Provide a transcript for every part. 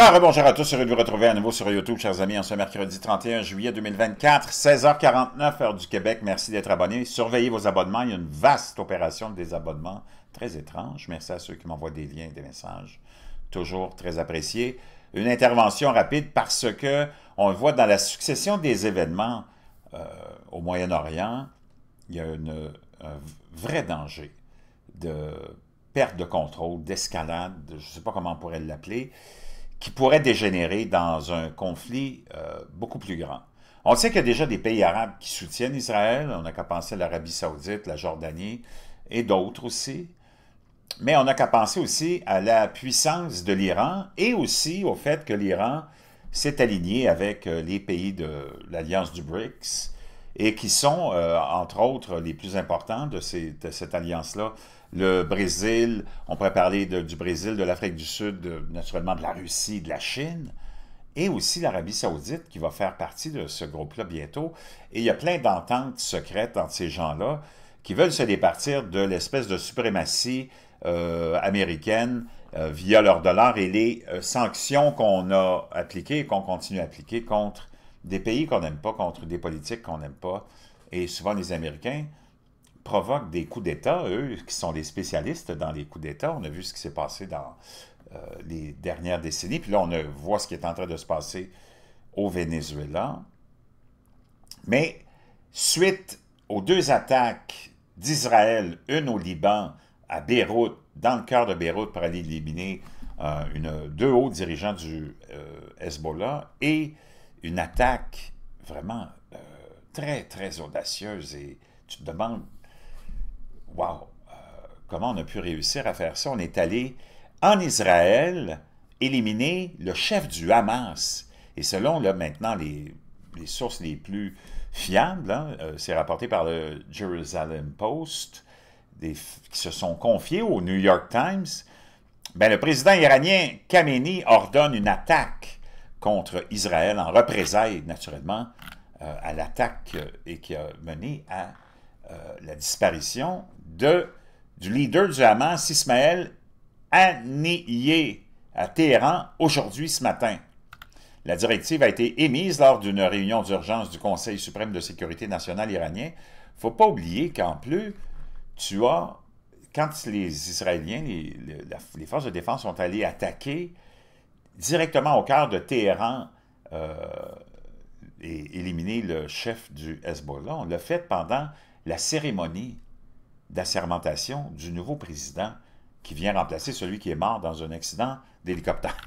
Alors, bonjour à tous, heureux de vous retrouver à nouveau sur YouTube, chers amis, en ce mercredi 31 juillet 2024, 16h49, heure du Québec. Merci d'être abonné. Surveillez vos abonnements. Il y a une vaste opération de désabonnement très étrange. Merci à ceux qui m'envoient des liens et des messages. Toujours très apprécié. Une intervention rapide parce que on voit dans la succession des événements euh, au Moyen-Orient, il y a un vrai danger de perte de contrôle, d'escalade, je ne sais pas comment on pourrait l'appeler qui pourrait dégénérer dans un conflit euh, beaucoup plus grand. On sait qu'il y a déjà des pays arabes qui soutiennent Israël, on n'a qu'à penser à l'Arabie saoudite, la Jordanie et d'autres aussi. Mais on n'a qu'à penser aussi à la puissance de l'Iran et aussi au fait que l'Iran s'est aligné avec euh, les pays de l'Alliance du BRICS et qui sont, euh, entre autres, les plus importants de, cette alliance-là. Le Brésil, on pourrait parler du Brésil, de l'Afrique du Sud, naturellement de la Russie, de la Chine, et aussi l'Arabie saoudite qui va faire partie de ce groupe-là bientôt. Et il y a plein d'ententes secrètes entre ces gens-là qui veulent se départir de l'espèce de suprématie euh, américaine euh, via leur dollar et les sanctions qu'on a appliquées et qu'on continue à appliquer contre des pays qu'on n'aime pas contre des politiques qu'on n'aime pas, et souvent les Américains provoquent des coups d'État, eux qui sont des spécialistes dans les coups d'État. On a vu ce qui s'est passé dans euh, les dernières décennies, puis là on voit ce qui est en train de se passer au Venezuela. Mais suite aux deux attaques d'Israël, une au Liban, à Beyrouth, dans le cœur de Beyrouth, pour aller éliminer euh, une, deux hauts dirigeants du euh, Hezbollah, et une attaque vraiment euh, très, très audacieuse et tu te demandes, waouh euh, comment on a pu réussir à faire ça? On est allé en Israël éliminer le chef du Hamas. Et selon là, maintenant les, sources les plus fiables, hein, euh, c'est rapporté par le Jerusalem Post, qui se sont confiés au New York Times, ben, le président iranien Khamenei ordonne une attaque contre Israël en représailles, naturellement, euh, à l'attaque euh, et qui a mené à euh, la disparition de, du leader du Hamas, Ismaël Haniyeh, à Téhéran, aujourd'hui, ce matin. La directive a été émise lors d'une réunion d'urgence du Conseil suprême de sécurité nationale iranien. faut pas oublier qu'en plus, tu as, quand les Israéliens, les, les, forces de défense sont allées attaquer directement au cœur de Téhéran euh, et éliminer le chef du Hezbollah. On l'a fait pendant la cérémonie d'assermentation du nouveau président qui vient remplacer celui qui est mort dans un accident d'hélicoptère.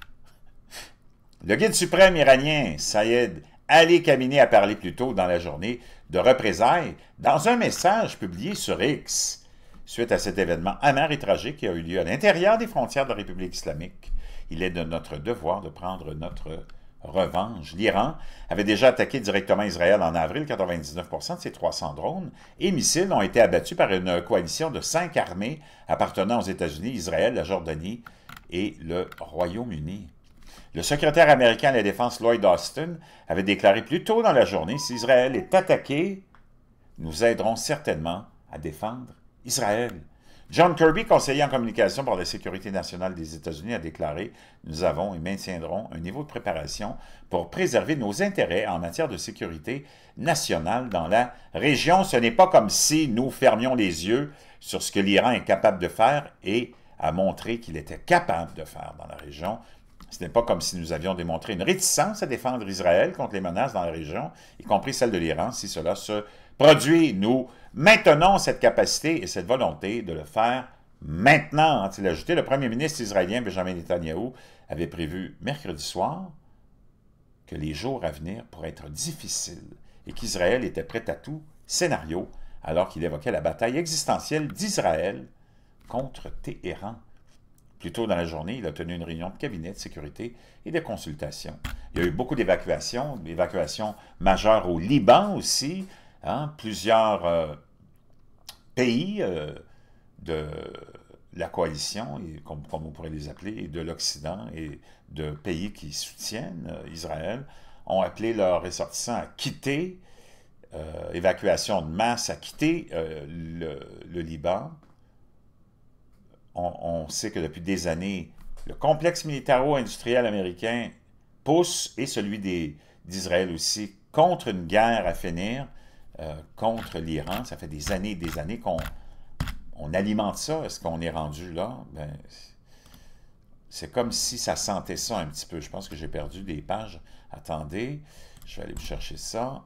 Le guide suprême iranien, Saïd, Ali Khamenei, a parlé plus tôt dans la journée de représailles dans un message publié sur X suite à cet événement amer et tragique qui a eu lieu à l'intérieur des frontières de la République islamique il est de notre devoir de prendre notre revanche. L'Iran avait déjà attaqué directement Israël en avril. 99% de ses 300 drones et missiles ont été abattus par une coalition de cinq armées appartenant aux États-Unis, Israël, la Jordanie et le Royaume-Uni. Le secrétaire américain à la Défense Lloyd Austin avait déclaré plus tôt dans la journée, si Israël est attaqué, nous aiderons certainement à défendre Israël. John Kirby, conseiller en communication pour la sécurité nationale des États-Unis, a déclaré Nous avons et maintiendrons un niveau de préparation pour préserver nos intérêts en matière de sécurité nationale dans la région. Ce n'est pas comme si nous fermions les yeux sur ce que l'Iran est capable de faire et a montré qu'il était capable de faire dans la région. Ce n'est pas comme si nous avions démontré une réticence à défendre Israël contre les menaces dans la région, y compris celle de l'Iran, si cela se produit, nous maintenons cette capacité et cette volonté de le faire maintenant. Il a ajouté, le premier ministre israélien Benjamin Netanyahu avait prévu mercredi soir que les jours à venir pourraient être difficiles et qu'Israël était prêt à tout scénario alors qu'il évoquait la bataille existentielle d'Israël contre Téhéran. Plus tôt dans la journée, il a tenu une réunion de cabinet de sécurité et de consultation. Il y a eu beaucoup d'évacuations, d'évacuations majeures au Liban aussi, Hein, plusieurs euh, pays euh, de la coalition, comme, on pourrait les appeler, de l'Occident et de pays qui soutiennent euh, Israël, ont appelé leurs ressortissants à quitter, évacuation de masse, à quitter le, Liban. on sait que depuis des années, le complexe militaro-industriel américain pousse, et celui d'Israël aussi, contre une guerre à finir, euh, contre l'Iran. Ça fait des années et des années qu'on on alimente ça. Est-ce qu'on est rendu là? Ben, c'est comme si ça sentait ça un petit peu. Je pense que j'ai perdu des pages. Attendez, je vais aller me chercher ça.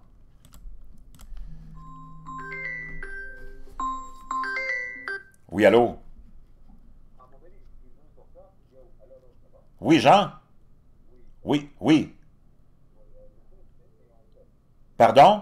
Oui, allô? Oui, Jean? Oui, oui. Pardon?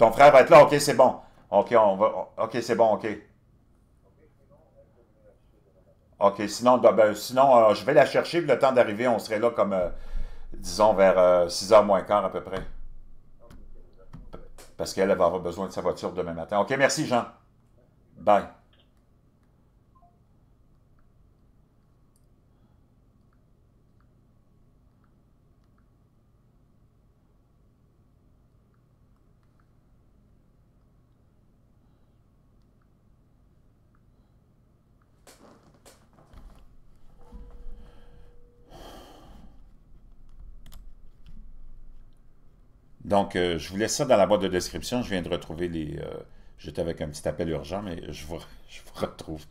Ton frère va être là, OK, c'est bon. OK, on va. OK, c'est bon, OK. OK, sinon, ben, ben sinon euh, je vais la chercher, le temps d'arriver, on serait là comme, euh, disons, vers 6h euh, moins quart à peu près. Parce qu'elle va avoir besoin de sa voiture demain matin. OK, merci, Jean. Bye. Donc, euh, je vous laisse ça dans la boîte de description. Je viens de retrouver les. Euh, j'étais avec un petit appel urgent, mais je vous retrouve.